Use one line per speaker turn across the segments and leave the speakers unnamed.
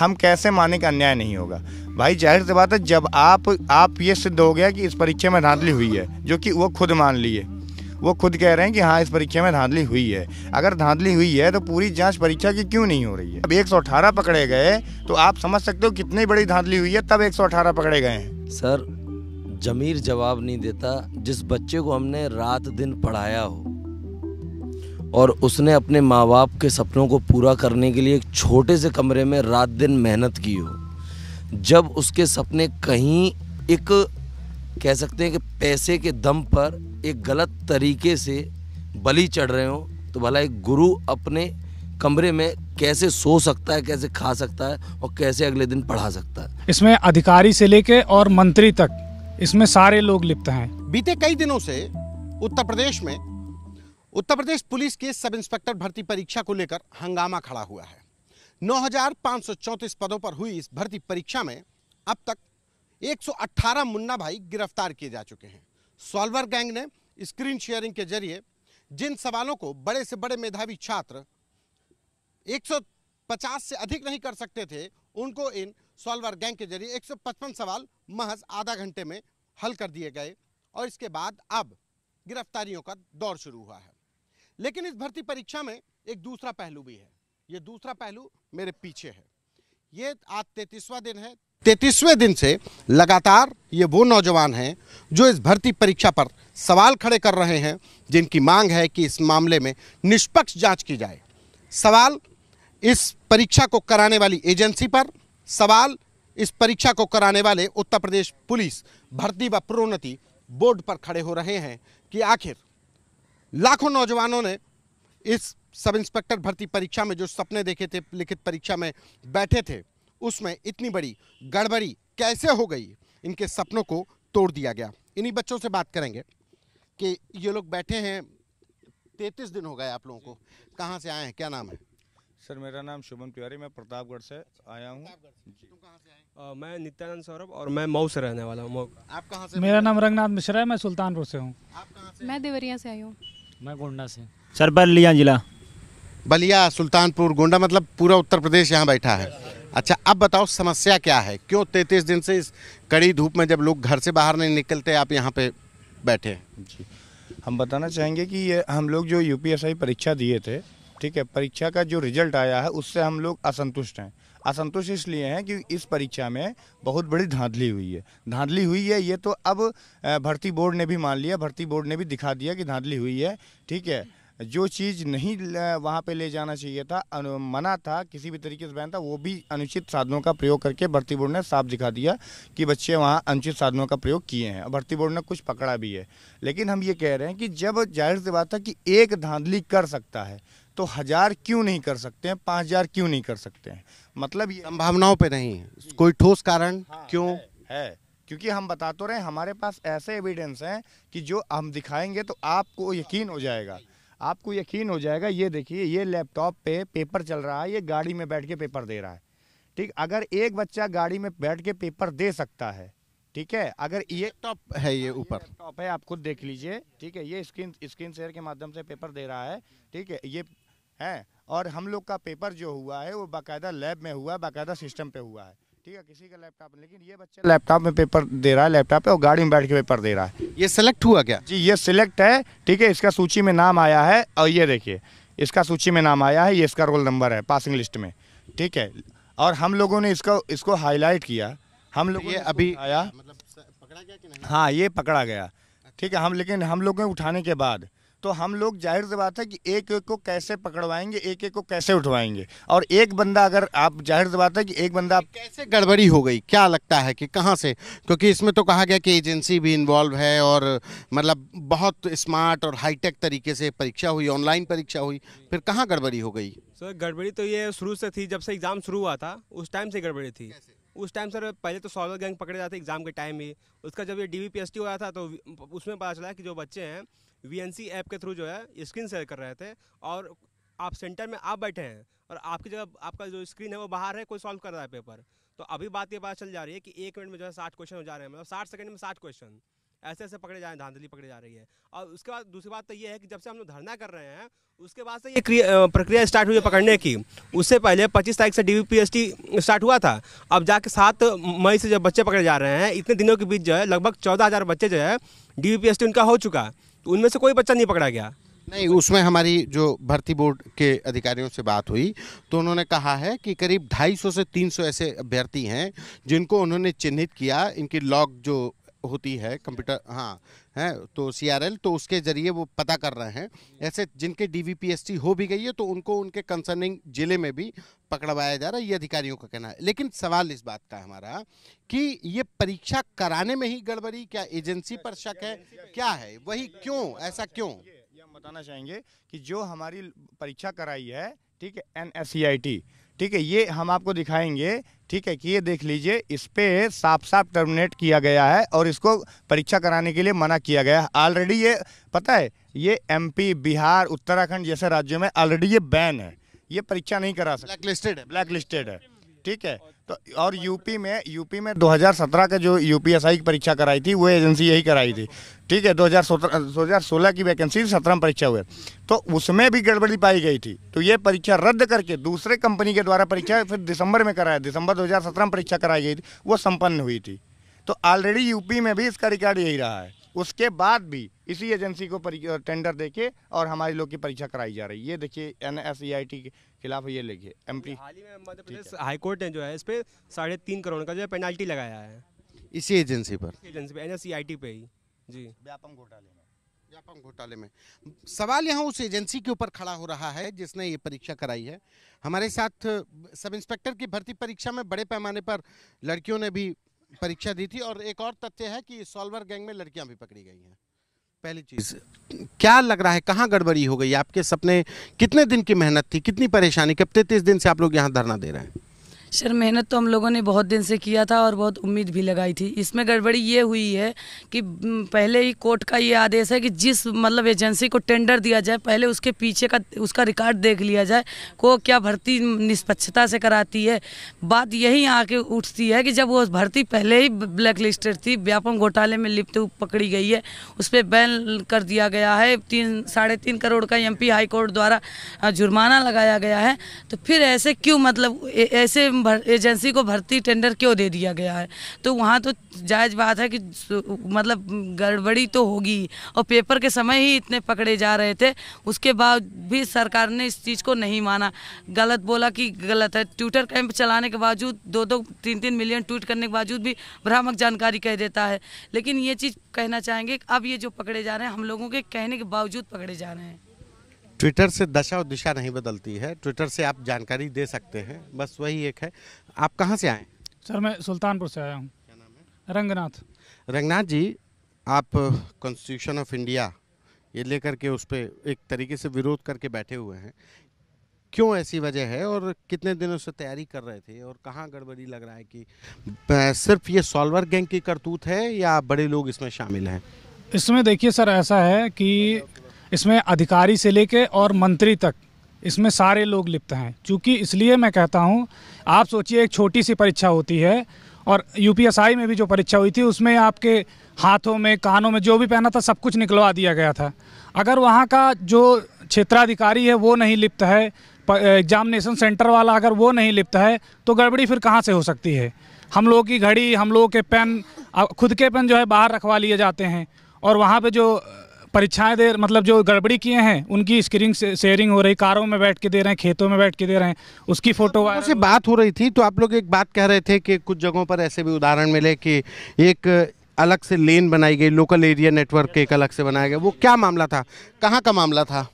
हम कैसे माने कि अन्याय नहीं होगा भाई जाहिर सी बात है जब आप आप ये सिद्ध हो गया कि इस परीक्षा में धांधली हुई है जो कि वो खुद मान लिए वो खुद कह रहे हैं कि हाँ इस परीक्षा में धांधली हुई है अगर धांधली हुई है तो पूरी जांच परीक्षा की क्यों नहीं हो रही है अब 118 पकड़े गए
तो आप समझ सकते हो कितनी बड़ी धांधली हुई है तब 118 पकड़े गए हैं सर जमीर जवाब नहीं देता जिस बच्चे को हमने रात दिन पढ़ाया हो और उसने अपने माँ बाप के सपनों को पूरा करने के लिए एक छोटे से कमरे में रात दिन मेहनत की हो जब उसके सपने कहीं एक कह सकते हैं कि पैसे के दम पर एक गलत तरीके से बलि चढ़ रहे हो तो भला एक गुरु अपने कमरे में कैसे सो सकता है कैसे खा सकता है और कैसे अगले दिन पढ़ा सकता
है इसमें अधिकारी से लेके और मंत्री तक इसमें सारे लोग लिप्त हैं
बीते कई दिनों से उत्तर प्रदेश में उत्तर प्रदेश पुलिस के सब इंस्पेक्टर भर्ती परीक्षा को लेकर हंगामा खड़ा हुआ है 9,534 पदों पर हुई इस भर्ती परीक्षा में अब तक 118 मुन्ना भाई गिरफ्तार किए जा चुके हैं सॉल्वर गैंग ने स्क्रीन शेयरिंग के जरिए जिन सवालों को बड़े से बड़े मेधावी छात्र 150 से अधिक नहीं कर सकते थे उनको इन सॉल्वर गैंग के जरिए 155 सवाल महज आधा घंटे में हल कर दिए गए और इसके बाद अब गिरफ्तारियों का दौर शुरू हुआ है लेकिन इस भर्ती परीक्षा में एक दूसरा पहलू भी है ये दूसरा पहलू मेरे पीछे है ये आज तैतीसवा दिन है तैतीसवें दिन से लगातार ये वो नौजवान हैं जो इस भर्ती परीक्षा पर सवाल खड़े कर रहे हैं जिनकी मांग है कि इस मामले में निष्पक्ष जांच की जाए सवाल इस परीक्षा को कराने वाली एजेंसी पर सवाल इस परीक्षा को कराने वाले उत्तर प्रदेश पुलिस भर्ती व प्रोन्नति बोर्ड पर खड़े हो रहे हैं कि आखिर लाखों नौजवानों ने इस सब इंस्पेक्टर भर्ती परीक्षा में जो सपने देखे थे लिखित परीक्षा में बैठे थे उसमें इतनी बड़ी गड़बड़ी कैसे हो गई इनके सपनों को तोड़ दिया गया इन्हीं बच्चों से बात करेंगे कि ये लोग बैठे हैं तैतीस दिन हो गए
आप लोगों को कहाँ से आए हैं क्या नाम है सर मेरा नाम शुभम तिवारी मैं प्रतापगढ़ से आया हूँ मैं नित्यानंद सौरभ और मैं मऊ से रहने वाला हूँ आप कहाँ से मेरा
नाम रंगनाथ मिश्रा है मैं सुल्तानपुर से हूँ मैं देवरिया से आई हूँ मैं गोंडा से सर
बलिया जिला बलिया सुल्तानपुर गोंडा मतलब पूरा उत्तर प्रदेश यहाँ बैठा है अच्छा अब बताओ समस्या क्या है क्यों तैंतीस दिन से इस कड़ी धूप में जब लोग घर से बाहर नहीं निकलते
आप यहाँ पे बैठे जी हम बताना चाहेंगे कि ये हम लोग जो यूपीएसआई परीक्षा दिए थे ठीक है परीक्षा का जो रिजल्ट आया है उससे हम लोग असंतुष्ट हैं असंतोष इसलिए हैं कि इस परीक्षा में बहुत बड़ी धांधली हुई है धांधली हुई है ये तो अब भर्ती बोर्ड ने भी मान लिया भर्ती बोर्ड ने भी दिखा दिया कि धांधली हुई है ठीक है जो चीज़ नहीं वहाँ पे ले जाना चाहिए था मना था किसी भी तरीके से बहन था वो भी अनुचित साधनों का प्रयोग करके भर्ती बोर्ड ने साफ दिखा दिया कि बच्चे वहाँ अनुचित साधनों का प्रयोग किए हैं और भर्ती बोर्ड ने कुछ पकड़ा भी है लेकिन हम ये कह रहे हैं कि जब जाहिर सी बात था कि एक धांधली कर सकता है तो हज़ार क्यों नहीं कर सकते हैं पाँच हज़ार क्यों नहीं कर सकते हैं मतलब ये संभावनाओं पे नहीं कोई ठोस कारण हाँ, क्यों है, है क्योंकि हम बता तो रहे हैं हमारे पास ऐसे एविडेंस हैं कि जो हम दिखाएंगे तो आपको यकीन हो जाएगा आपको यकीन हो जाएगा ये देखिए ये लैपटॉप पे पेपर चल रहा है ये गाड़ी में बैठ के पेपर दे रहा है ठीक अगर एक बच्चा गाड़ी में बैठ के पेपर दे सकता है ठीक है अगर ये टॉप है ये हाँ, ऊपर टॉप है आप खुद देख लीजिए ठीक है ये स्क्रीन स्क्रीन शेयर के माध्यम से पेपर दे रहा है ठीक है ये है और हम लोग का पेपर जो हुआ है वो बाकायदा लैब में हुआ है बाकायदा सिस्टम पे हुआ है ठीक है किसी का लैपटॉप लेकिन ये बच्चा लैपटॉप में पेपर दे रहा है लैपटॉप पे और गाड़ी में बैठ के पेपर दे रहा है ये सिलेक्ट हुआ क्या जी ये सिलेक्ट है ठीक है इसका सूची में नाम आया है और ये देखिए इसका सूची में नाम आया है ये इसका रोल नंबर है पासिंग लिस्ट में ठीक है और हम लोगों ने इसको इसको हाईलाइट किया हम तो लोग ये अभी आया मतलब पकड़ा गया कि नहीं हाँ ये पकड़ा गया ठीक है हम लेकिन हम लोग उठाने के बाद तो हम लोग जाहिर सी बात है कि एक एक को कैसे पकड़वाएंगे एक एक को कैसे उठवाएंगे और एक बंदा अगर आप जाहिर सी बात है कि
एक बंदा कैसे गड़बड़ी हो गई क्या लगता है कि कहाँ से क्योंकि इसमें तो कहा गया कि एजेंसी भी इन्वॉल्व है और मतलब बहुत स्मार्ट और हाईटेक तरीके से परीक्षा हुई ऑनलाइन परीक्षा हुई फिर कहाँ गड़बड़ी हो गई
सर गड़बड़ी तो ये शुरू से थी जब से एग्ज़ाम शुरू हुआ था उस टाइम से गड़बड़ी थी कैसे? उस टाइम सर पहले तो सॉलर गैंग पकड़े जाते एग्ज़ाम के टाइम ही उसका जब ये डी वी हुआ था तो उसमें पता चला कि जो बच्चे हैं वी ऐप के थ्रू जो है स्क्रीन शेयर कर रहे थे और आप सेंटर में आप बैठे हैं और आपकी जगह आपका जो स्क्रीन है वो बाहर है कोई सॉल्व कर रहा है पेपर तो अभी बात ये बात चल जा रही है कि एक मिनट में जो है साठ क्वेश्चन हो जा रहे हैं मतलब साठ सेकंड में साठ क्वेश्चन ऐसे ऐसे पकड़े जा रहे हैं धांधली पकड़ी जा रही है और उसके बाद दूसरी बात तो ये है कि जब से हम लोग धरना कर रहे हैं उसके बाद से ये प्रक्रिया स्टार्ट हुई है पकड़ने की उससे पहले 25 तारीख से डीवीपीएसटी स्टार्ट हुआ था अब जाके सात मई से जब बच्चे पकड़े जा रहे हैं इतने दिनों के बीच जो है लगभग चौदह हज़ार बच्चे जो है डी उनका हो चुका तो उनमें से कोई बच्चा नहीं पकड़ा गया
नहीं उसमें हमारी जो भर्ती बोर्ड के अधिकारियों से बात हुई तो उन्होंने कहा है कि करीब 250 से 300 ऐसे अभ्यर्थी हैं जिनको उन्होंने चिन्हित किया इनकी लॉग जो होती है कंप्यूटर हाँ है तो सीआरएल तो उसके जरिए वो पता कर रहे हैं हम्म। ऐसे जिनके डीवीपीएसटी हो भी गई है तो उनको उनके कंसर्निंग जिले में भी पकड़वाया जा रहा है ये अधिकारियों का कहना है लेकिन सवाल इस बात का हमारा कि ये परीक्षा कराने में ही गड़बड़ी क्या एजेंसी
पर शक है क्या है वही क्यों ऐसा क्यों हम बताना चाहेंगे कि जो हमारी परीक्षा कराई है ठीक है एन ठीक है ये हम आपको दिखाएंगे ठीक है कि ये देख लीजिए इस पर साफ साफ टर्मिनेट किया गया है और इसको परीक्षा कराने के लिए मना किया गया है ऑलरेडी ये पता है ये एमपी बिहार उत्तराखंड जैसे राज्यों में ऑलरेडी ये बैन है ये परीक्षा नहीं करा सकते ब्लैक लिस्टेड है ब्लैक लिस्टेड है ठीक है तो और यूपी में यूपी में 2017 के जो यूपीएसआई की परीक्षा कराई थी वो एजेंसी यही कराई थी ठीक है 2017 की वैकेंसी सत्रह में परीक्षा हुए तो उसमें भी गड़बड़ी पाई गई थी तो ये परीक्षा रद्द करके दूसरे कंपनी के द्वारा परीक्षा फिर दिसंबर में कराया दिसंबर 2017 में परीक्षा कराई गई थी वो संपन्न हुई थी तो ऑलरेडी यूपी में भी इसका रिकॉर्ड यही रहा है उसके बाद भी इसी एजेंसी को टेंडर देके और हमारे लोग की परीक्षा कराई जा रही है ये देखिए एन एस ई खिलाफ ये लेगी एम हाल ही में मध्य प्रदेश हाईकोर्ट ने जो है इस
पर साढ़े तीन करोड़ का जो है पेनाल्टी लगाया है इसी एजेंसी पर एजेंसी पे एन एस पे ही जी
व्यापम घोटाले में व्यापम घोटाले में
सवाल यहाँ उस एजेंसी के ऊपर
खड़ा हो रहा है जिसने ये परीक्षा कराई है हमारे साथ सब इंस्पेक्टर की भर्ती परीक्षा में बड़े पैमाने पर लड़कियों ने भी परीक्षा दी थी और एक और तथ्य है कि सॉल्वर गैंग में लड़कियां भी पकड़ी गई हैं पहली चीज़ क्या लग रहा है कहाँ गड़बड़ी हो गई आपके सपने कितने दिन की मेहनत थी कितनी परेशानी कब तैतीस दिन से आप लोग यहाँ धरना दे रहे हैं
सर मेहनत तो हम लोगों ने बहुत दिन से किया था और बहुत उम्मीद भी लगाई थी इसमें गड़बड़ी ये हुई है कि पहले ही कोर्ट का ये आदेश है कि जिस मतलब एजेंसी को टेंडर दिया जाए पहले उसके पीछे का उसका रिकॉर्ड देख लिया जाए को क्या भर्ती निष्पक्षता से कराती है बात यही आके उठती है कि जब वो भर्ती पहले ही ब्लैक लिस्टेड थी व्यापक घोटाले में लिप्त पकड़ी गई है उस पर बैन कर दिया गया है तीन साढ़े तीन करोड़ का एम पी हाईकोर्ट द्वारा जुर्माना लगाया गया है तो फिर ऐसे क्यों मतलब ऐसे भर, एजेंसी को भर्ती टेंडर क्यों दे दिया गया है तो वहाँ तो जायज़ बात है कि मतलब गड़बड़ी तो होगी और पेपर के समय ही इतने पकड़े जा रहे थे उसके बाद भी सरकार ने इस चीज़ को नहीं माना गलत बोला कि गलत है ट्यूटर कैंप चलाने के बावजूद दो दो तीन तीन मिलियन ट्वीट करने के बावजूद भी भ्रामक जानकारी कह देता है लेकिन ये चीज़ कहना चाहेंगे अब ये जो पकड़े जा रहे हैं हम लोगों के कहने के बावजूद पकड़े जा रहे हैं
ट्विटर से दशा और दिशा नहीं बदलती है ट्विटर से आप जानकारी दे सकते हैं बस वही एक है आप कहाँ से आए
सर मैं सुल्तानपुर से आया हूँ क्या नाम है रंगनाथ
रंगनाथ जी आप कॉन्स्टिट्यूशन ऑफ इंडिया ये लेकर के उस पर एक तरीके से विरोध करके बैठे हुए हैं क्यों ऐसी वजह है और कितने दिनों से तैयारी कर रहे थे और कहाँ गड़बड़ी लग रहा है कि सिर्फ ये सॉल्वर गैंग की करतूत है या बड़े लोग इसमें शामिल हैं
इसमें देखिए सर ऐसा है कि इसमें अधिकारी से लेके और मंत्री तक इसमें सारे लोग लिप्त हैं क्योंकि इसलिए मैं कहता हूँ आप सोचिए एक छोटी सी परीक्षा होती है और यूपीएसआई में भी जो परीक्षा हुई थी उसमें आपके हाथों में कानों में जो भी पहना था सब कुछ निकलवा दिया गया था अगर वहाँ का जो क्षेत्राधिकारी है वो नहीं लिप्त है एग्जामिनेशन सेंटर वाला अगर वो नहीं लिप्त है तो गड़बड़ी फिर कहाँ से हो सकती है हम लोगों की घड़ी हम लोगों के पेन खुद के पेन जो है बाहर रखवा लिए जाते हैं और वहाँ पे जो परीक्षाएं दे मतलब जो गड़बड़ी किए हैं उनकी स्क्रीन शेयरिंग हो रही कारों में बैठ के दे रहे हैं खेतों में बैठ के दे रहे हैं उसकी फोटो तो से बात हो रही थी तो आप लोग एक बात
कह रहे थे कि कुछ जगहों पर ऐसे भी उदाहरण मिले कि एक अलग से लेन बनाई गई लोकल एरिया नेटवर्क एक अलग से बनाया गया वो क्या मामला था कहाँ का मामला था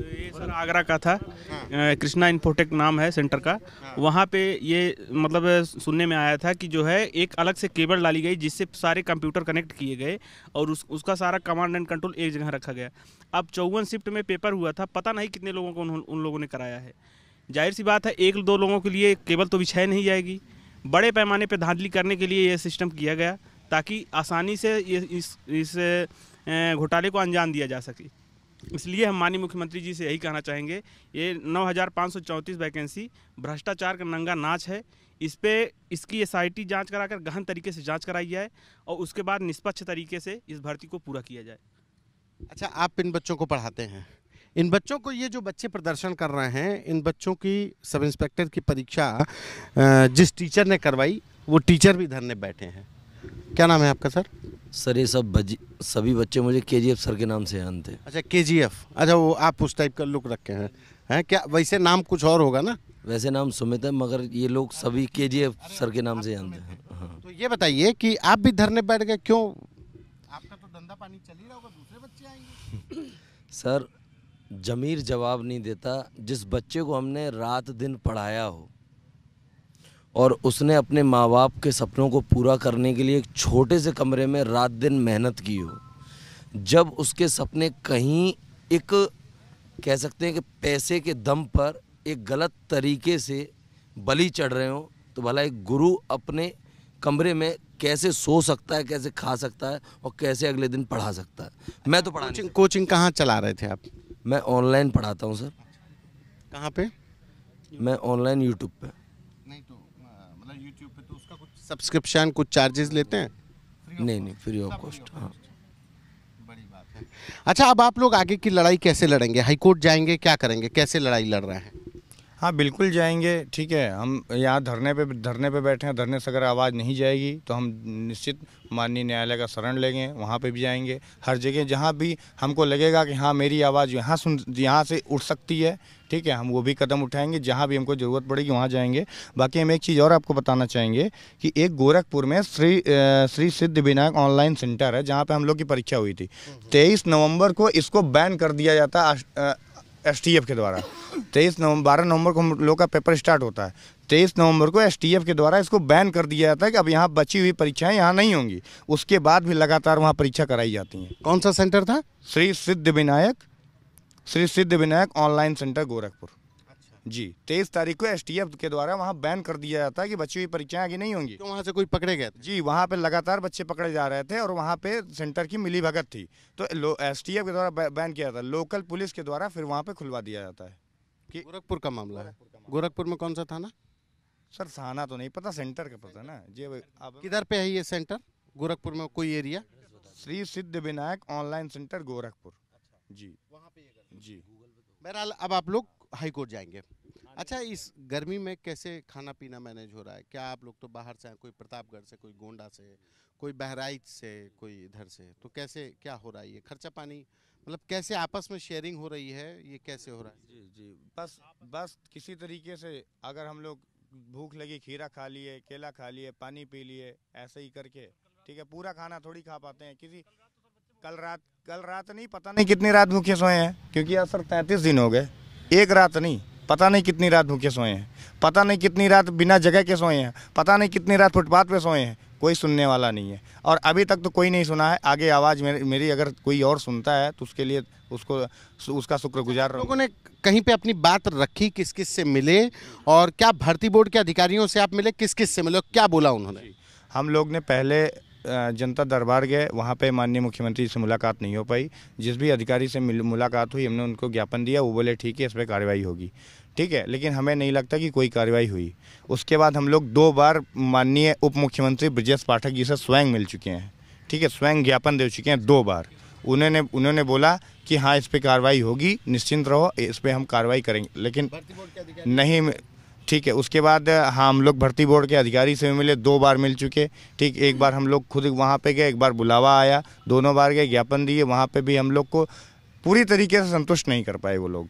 ये सर आगरा का था हाँ। कृष्णा इन्फोटेक नाम है सेंटर का हाँ। वहाँ पे ये मतलब सुनने में आया था कि जो है एक अलग से केबल डाली गई जिससे सारे कंप्यूटर कनेक्ट किए गए और उस उसका सारा कमांड एंड कंट्रोल एक जगह रखा गया अब चौवन शिफ्ट में पेपर हुआ था पता नहीं कितने लोगों को उन, उन लोगों ने कराया है जाहिर सी बात है एक दो लोगों के लिए केबल तो बिछाई नहीं जाएगी बड़े पैमाने पर धांधली करने के लिए यह सिस्टम किया गया ताकि आसानी से इस घोटाले को अंजाम दिया जा सके इसलिए हम माननीय मुख्यमंत्री जी से यही कहना चाहेंगे ये नौ वैकेंसी भ्रष्टाचार का नंगा नाच है इस पर इसकी एस आई जांच कराकर गहन तरीके से जांच कराई जाए और उसके बाद निष्पक्ष तरीके से इस भर्ती को पूरा किया जाए
अच्छा आप इन बच्चों को पढ़ाते हैं इन बच्चों को ये जो बच्चे प्रदर्शन कर रहे हैं इन बच्चों की सब इंस्पेक्टर की परीक्षा जिस टीचर ने करवाई वो टीचर भी धरने बैठे हैं
क्या नाम है आपका सर सर ये सब सभी बच्चे मुझे के सर के नाम से जानते अच्छा के अच्छा वो आप उस टाइप का लुक रखे हैं हैं क्या वैसे नाम कुछ और होगा ना वैसे नाम सुमित है मगर ये लोग सभी के सर के नाम से जानते हैं तो
ये बताइए कि आप भी धरने बैठ गए क्यों आपका तो धंधा पानी चल ही
रहा होगा दूसरे बच्चे आएंगे सर जमीर जवाब नहीं देता जिस बच्चे को हमने रात दिन पढ़ाया हो और उसने अपने माँ बाप के सपनों को पूरा करने के लिए एक छोटे से कमरे में रात दिन मेहनत की हो जब उसके सपने कहीं एक कह सकते हैं कि पैसे के दम पर एक गलत तरीके से बली चढ़ रहे हो तो भला एक गुरु अपने कमरे में कैसे सो सकता है कैसे खा सकता है और कैसे अगले दिन पढ़ा सकता है मैं तो पढ़ा कोचिंग कोचिंग कहाँ चला रहे थे आप मैं ऑनलाइन पढ़ाता हूँ सर कहाँ पे मैं ऑनलाइन यूट्यूब पर सब्सक्रिप्शन कुछ चार्जेस लेते हैं नहीं नहीं फ्री ऑफ कॉस्ट हाँ
बड़ी बात है अच्छा अब आप लोग आगे की लड़ाई कैसे लड़ेंगे हाईकोर्ट जाएंगे क्या करेंगे कैसे लड़ाई लड़ रहे हैं
हाँ बिल्कुल जाएंगे ठीक है हम यहाँ धरने पे धरने पे बैठे हैं धरने से अगर आवाज़ नहीं जाएगी तो हम निश्चित माननीय न्यायालय का शरण लेंगे वहाँ पे भी जाएंगे हर जगह जहाँ भी हमको लगेगा कि हाँ मेरी आवाज़ यहाँ सुन यहाँ से उठ सकती है ठीक है हम वो भी कदम उठाएंगे जहाँ भी हमको ज़रूरत पड़ेगी वहाँ जाएंगे बाकी हम एक चीज़ और आपको बताना चाहेंगे कि एक गोरखपुर में श्री श्री सिद्ध विनायक ऑनलाइन सेंटर है जहाँ पर हम लोग की परीक्षा हुई थी तेईस नवम्बर को इसको बैन कर दिया जाता एसटीएफ के द्वारा तेईस नवंबर बारह नवंबर को हम लोग का पेपर स्टार्ट होता है तेईस नवंबर को एसटीएफ के द्वारा इसको बैन कर दिया जाता है कि अब यहाँ बची हुई परीक्षाएं यहाँ नहीं होंगी उसके बाद भी लगातार वहाँ परीक्षा कराई जाती हैं कौन सा सेंटर था श्री सिद्ध विनायक श्री सिद्ध विनायक ऑनलाइन सेंटर गोरखपुर जी तेईस तारीख को एस के द्वारा वहाँ बैन कर दिया जाता है कि बच्चों की परीक्षाएं आगे नहीं होंगी तो वहाँ से कोई पकड़े गए जी वहाँ पे लगातार बच्चे पकड़े जा रहे थे और वहाँ पे सेंटर की मिली भगत थी तो एस के द्वारा बैन किया जाता है लोकल पुलिस के द्वारा फिर वहाँ पे खुलवा दिया जाता है गोरखपुर का मामला है गोरखपुर में कौन सा थाना सर थाना तो नहीं पता सेंटर का पता ना जी आप किधर पे है ये सेंटर गोरखपुर में कोई area Shri Siddh Vinayak online centre Gorakhpur ji वहाँ पे जी बहरहाल
अब आप लोग हाई कोर्ट जाएंगे हाँ अच्छा इस गर्मी में कैसे खाना पीना मैनेज हो रहा है क्या आप लोग तो बाहर से हैं कोई प्रतापगढ़ से कोई गोंडा से कोई बहराइच से कोई इधर से तो कैसे क्या हो रहा है ये खर्चा पानी मतलब कैसे आपस में शेयरिंग हो रही है ये कैसे हो रहा
है जी जी बस बस किसी तरीके से अगर हम लोग भूख लगी खीरा खा लिए केला खा लिए पानी पी लिए ऐसे ही करके ठीक है पूरा खाना थोड़ी खा पाते हैं किसी कल रात कल रात नहीं पता नहीं कितनी रात भूखे सोए हैं क्योंकि असर तैंतीस दिन हो गए एक रात नहीं पता नहीं कितनी रात भूखे सोए हैं पता नहीं कितनी रात बिना जगह के सोए हैं पता नहीं कितनी रात फुटपाथ पे सोए हैं कोई सुनने वाला नहीं है और अभी तक तो कोई नहीं सुना है आगे आवाज़ मेरी मेरी अगर कोई और सुनता है तो उसके लिए उसको उसका शुक्रगुजार लोगों
ने कहीं पे अपनी बात रखी किस किस से मिले और क्या भर्ती बोर्ड के अधिकारियों से आप मिले किस
किस से मिले क्या बोला उन्होंने हम लोग ने पहले जनता दरबार गए वहाँ पे माननीय मुख्यमंत्री से मुलाकात नहीं हो पाई जिस भी अधिकारी से मुलाकात हुई हमने उनको ज्ञापन दिया वो बोले ठीक है इस पर कार्रवाई होगी ठीक है लेकिन हमें नहीं लगता कि कोई कार्रवाई हुई उसके बाद हम लोग दो बार माननीय उप मुख्यमंत्री ब्रजेश पाठक जी से स्वयं मिल चुके हैं ठीक है स्वयं ज्ञापन दे चुके हैं दो बार उन्होंने उन्होंने बोला कि हाँ इस पर कार्रवाई होगी निश्चिंत रहो इस पर हम कार्रवाई करेंगे लेकिन नहीं ठीक है उसके बाद हाँ हम लोग भर्ती बोर्ड के अधिकारी से मिले दो बार मिल चुके ठीक एक बार हम लोग खुद वहाँ पे गए एक बार बुलावा आया दोनों बार गए ज्ञापन दिए वहाँ पे भी हम लोग को पूरी तरीके से संतुष्ट नहीं कर पाए वो लोग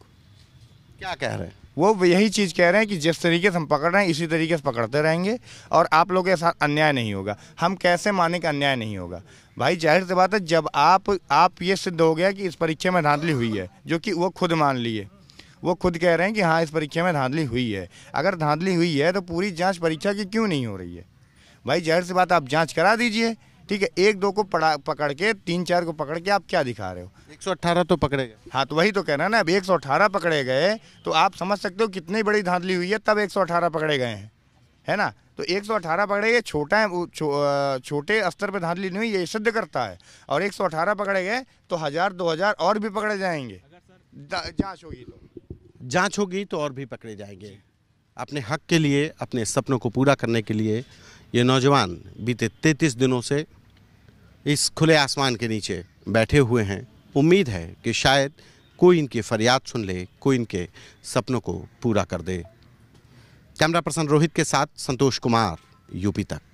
क्या कह रहे हैं वो यही चीज़ कह रहे हैं कि जिस तरीके से हम पकड़ रहे हैं इसी तरीके से पकड़ते रहेंगे और आप लोगों के साथ अन्याय नहीं होगा हम कैसे माने कि अन्याय नहीं होगा भाई जाहिर सी बात है जब आप आप ये सिद्ध हो गया कि इस परीक्षा में धांधली हुई है जो कि वो खुद मान लिए वो खुद कह रहे हैं कि हाँ इस परीक्षा में धांधली हुई है अगर धांधली हुई है तो पूरी जाँच परीक्षा की क्यों नहीं हो रही है भाई जहर सी बात आप जाँच करा दीजिए ठीक है एक दो को पड़ा पकड़ के तीन चार को पकड़ के आप क्या दिखा रहे हो 118 तो पकड़े गए हाँ तो वही तो कह रहा ना अब अठारह पकड़े गए तो आप समझ सकते हो कितनी बड़ी धांधली हुई है तब अठारह पकड़े गए हैं है ना तो 118 पकड़े गए छोटा है छो, छोटे स्तर पर धांधली नहीं हुई ये सिद्ध करता है और 118 पकड़े गए तो हज़ार दो हज़ार और भी पकड़े जाएंगे जाँच होगी तो जांच होगी तो और भी पकड़े जाएंगे
अपने हक के लिए अपने सपनों को पूरा करने के लिए ये नौजवान बीते तैंतीस दिनों से इस खुले आसमान के नीचे बैठे हुए हैं उम्मीद है कि शायद कोई इनकी फरियाद सुन ले कोई इनके सपनों को पूरा कर दे कैमरा पर्सन रोहित के साथ संतोष कुमार यूपी तक